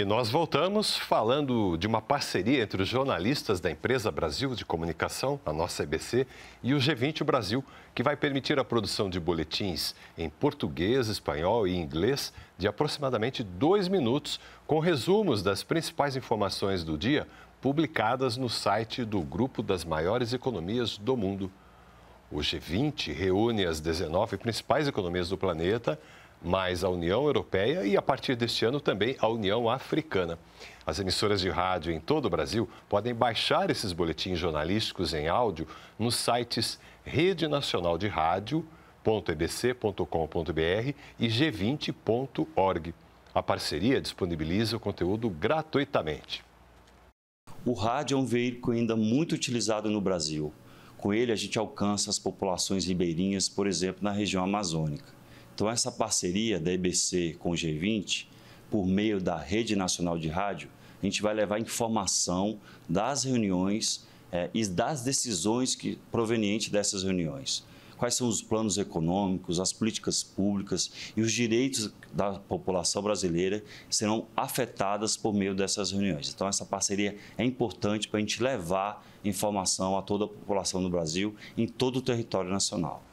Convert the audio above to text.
E nós voltamos falando de uma parceria entre os jornalistas da empresa Brasil de Comunicação, a nossa EBC, e o G20 Brasil, que vai permitir a produção de boletins em português, espanhol e inglês de aproximadamente dois minutos, com resumos das principais informações do dia publicadas no site do grupo das maiores economias do mundo. O G20 reúne as 19 principais economias do planeta mais a União Europeia e, a partir deste ano, também a União Africana. As emissoras de rádio em todo o Brasil podem baixar esses boletins jornalísticos em áudio nos sites Rede Nacional de Rádio, .ebc.com.br e g20.org. A parceria disponibiliza o conteúdo gratuitamente. O rádio é um veículo ainda muito utilizado no Brasil. Com ele, a gente alcança as populações ribeirinhas, por exemplo, na região amazônica. Então, essa parceria da EBC com o G20, por meio da Rede Nacional de Rádio, a gente vai levar informação das reuniões é, e das decisões que provenientes dessas reuniões. Quais são os planos econômicos, as políticas públicas e os direitos da população brasileira serão afetadas por meio dessas reuniões. Então, essa parceria é importante para a gente levar informação a toda a população do Brasil em todo o território nacional.